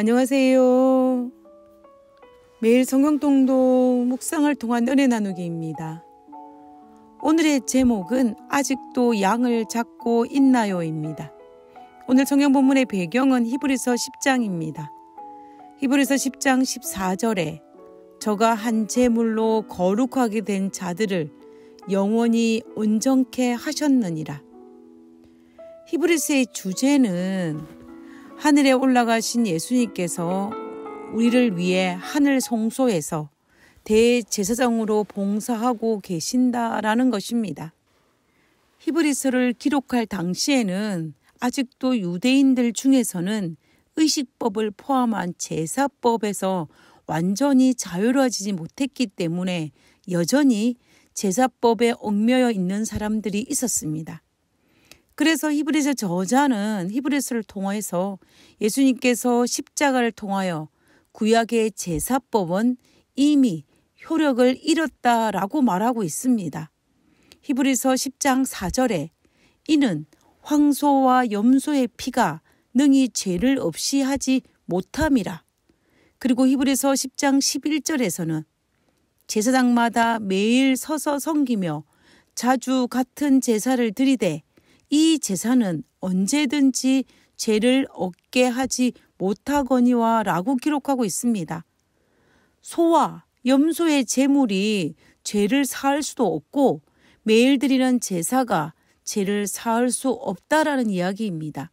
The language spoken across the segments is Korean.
안녕하세요. 매일 성경동도 묵상을 통한 은혜 나누기입니다. 오늘의 제목은 아직도 양을 잡고 있나요입니다. 오늘 성경 본문의 배경은 히브리서 10장입니다. 히브리서 10장 14절에 저가 한 제물로 거룩하게 된 자들을 영원히 온전케 하셨느니라. 히브리스의 주제는 하늘에 올라가신 예수님께서 우리를 위해 하늘 성소에서 대제사장으로 봉사하고 계신다라는 것입니다. 히브리서를 기록할 당시에는 아직도 유대인들 중에서는 의식법을 포함한 제사법에서 완전히 자유로워지지 못했기 때문에 여전히 제사법에 얽매여 있는 사람들이 있었습니다. 그래서 히브리서 저자는 히브리서를 통하여서 예수님께서 십자가를 통하여 구약의 제사법은 이미 효력을 잃었다라고 말하고 있습니다. 히브리서 10장 4절에 이는 황소와 염소의 피가 능히 죄를 없이 하지 못함이라. 그리고 히브리서 10장 11절에서는 제사장마다 매일 서서 섬기며 자주 같은 제사를 드리되 이 제사는 언제든지 죄를 얻게 하지 못하거니와 라고 기록하고 있습니다. 소와 염소의 제물이 죄를 사할 수도 없고 매일 드리는 제사가 죄를 사할 수 없다라는 이야기입니다.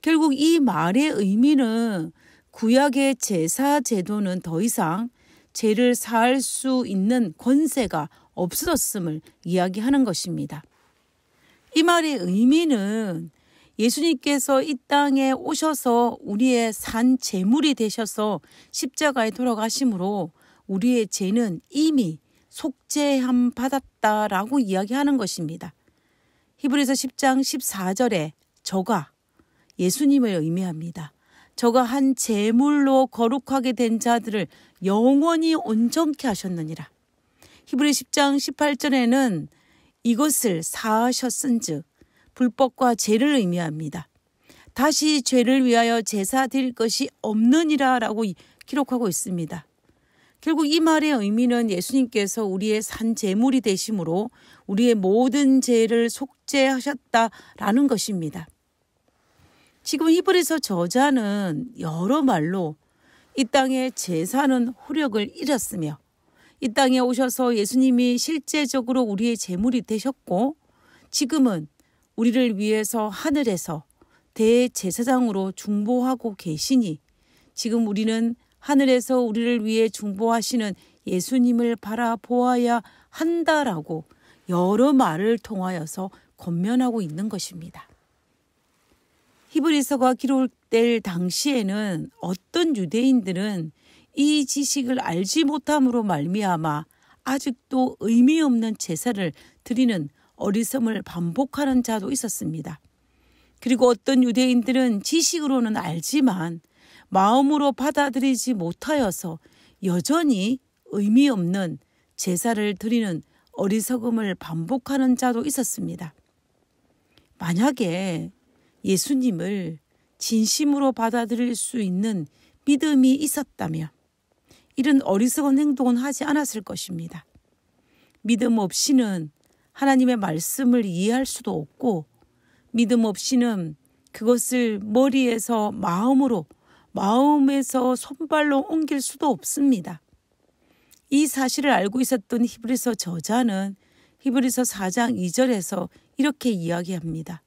결국 이 말의 의미는 구약의 제사 제도는 더 이상 죄를 사할 수 있는 권세가 없어졌음을 이야기하는 것입니다. 이 말의 의미는 예수님께서 이 땅에 오셔서 우리의 산 재물이 되셔서 십자가에 돌아가심으로 우리의 죄는 이미 속죄함 받았다라고 이야기하는 것입니다. 히브리서 10장 14절에 저가 예수님을 의미합니다. 저가 한 제물로 거룩하게 된 자들을 영원히 온전케 하셨느니라. 히브리 10장 18절에는 이것을 사하셨은즉 불법과 죄를 의미합니다. 다시 죄를 위하여 제사 드릴 것이 없느니라라고 기록하고 있습니다. 결국 이 말의 의미는 예수님께서 우리의 산 제물이 되심으로 우리의 모든 죄를 속죄하셨다라는 것입니다. 지금 히브리서 저자는 여러 말로 이 땅의 제사는 호력을 잃었으며 이 땅에 오셔서 예수님이 실제적으로 우리의 제물이 되셨고 지금은 우리를 위해서 하늘에서 대제사장으로 중보하고 계시니 지금 우리는 하늘에서 우리를 위해 중보하시는 예수님을 바라보아야 한다라고 여러 말을 통하여서 권면하고 있는 것입니다. 히브리서가 기록될 당시에는 어떤 유대인들은 이 지식을 알지 못함으로 말미암아 아직도 의미 없는 제사를 드리는 어리석음을 반복하는 자도 있었습니다. 그리고 어떤 유대인들은 지식으로는 알지만 마음으로 받아들이지 못하여서 여전히 의미 없는 제사를 드리는 어리석음을 반복하는 자도 있었습니다. 만약에 예수님을 진심으로 받아들일 수 있는 믿음이 있었다면 이런 어리석은 행동은 하지 않았을 것입니다. 믿음 없이는 하나님의 말씀을 이해할 수도 없고 믿음 없이는 그것을 머리에서 마음으로 마음에서 손발로 옮길 수도 없습니다. 이 사실을 알고 있었던 히브리서 저자는 히브리서 4장 2절에서 이렇게 이야기합니다.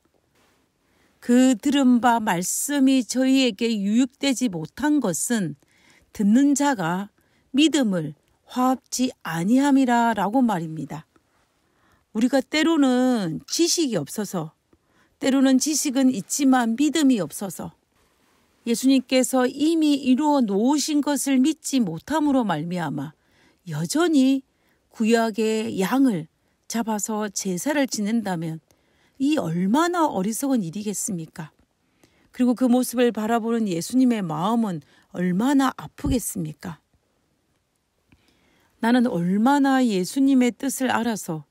그 들은 바 말씀이 저희에게 유익되지 못한 것은 듣는 자가 믿음을 화합지 아니함이라 라고 말입니다. 우리가 때로는 지식이 없어서 때로는 지식은 있지만 믿음이 없어서 예수님께서 이미 이루어 놓으신 것을 믿지 못함으로 말미암아 여전히 구약의 양을 잡아서 제사를 지낸다면 이 얼마나 어리석은 일이겠습니까? 그리고 그 모습을 바라보는 예수님의 마음은 얼마나 아프겠습니까? 나는 얼마나 예수님의 뜻을 알아서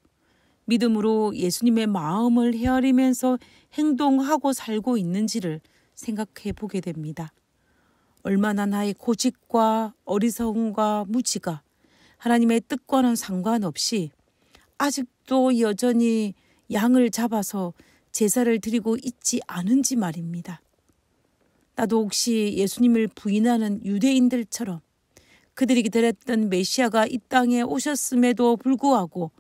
믿음으로 예수님의 마음을 헤아리면서 행동하고 살고 있는지를 생각해 보게 됩니다. 얼마나 나의 고집과 어리석음과 무지가 하나님의 뜻과는 상관없이 아직도 여전히 양을 잡아서 제사를 드리고 있지 않은지 말입니다. 나도 혹시 예수님을 부인하는 유대인들처럼 그들이 기다렸던 메시아가 이 땅에 오셨음에도 불구하고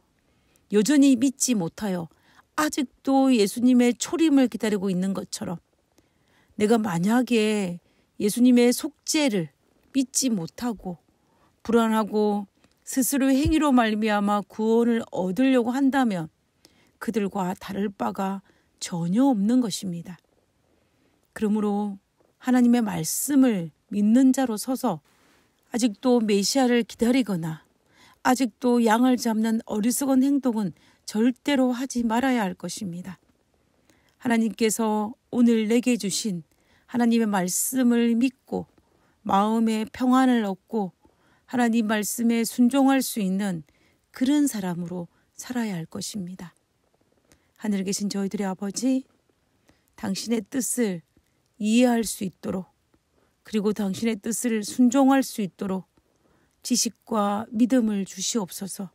여전히 믿지 못하여 아직도 예수님의 초림을 기다리고 있는 것처럼 내가 만약에 예수님의 속죄를 믿지 못하고 불안하고 스스로 행위로 말미암아 구원을 얻으려고 한다면 그들과 다를 바가 전혀 없는 것입니다. 그러므로 하나님의 말씀을 믿는 자로 서서 아직도 메시아를 기다리거나 아직도 양을 잡는 어리석은 행동은 절대로 하지 말아야 할 것입니다. 하나님께서 오늘 내게 주신 하나님의 말씀을 믿고 마음의 평안을 얻고 하나님 말씀에 순종할 수 있는 그런 사람으로 살아야 할 것입니다. 하늘에 계신 저희들의 아버지, 당신의 뜻을 이해할 수 있도록 그리고 당신의 뜻을 순종할 수 있도록 지식과 믿음을 주시옵소서.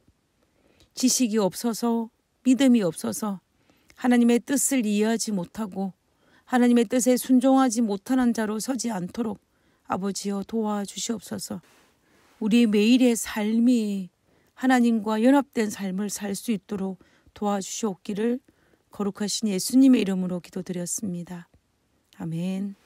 지식이 없어서 믿음이 없어서 하나님의 뜻을 이해하지 못하고 하나님의 뜻에 순종하지 못하는 자로 서지 않도록 아버지여 도와주시옵소서. 우리 매일의 삶이 하나님과 연합된 삶을 살 수 있도록 도와주시옵기를 거룩하신 예수님의 이름으로 기도드렸습니다. 아멘.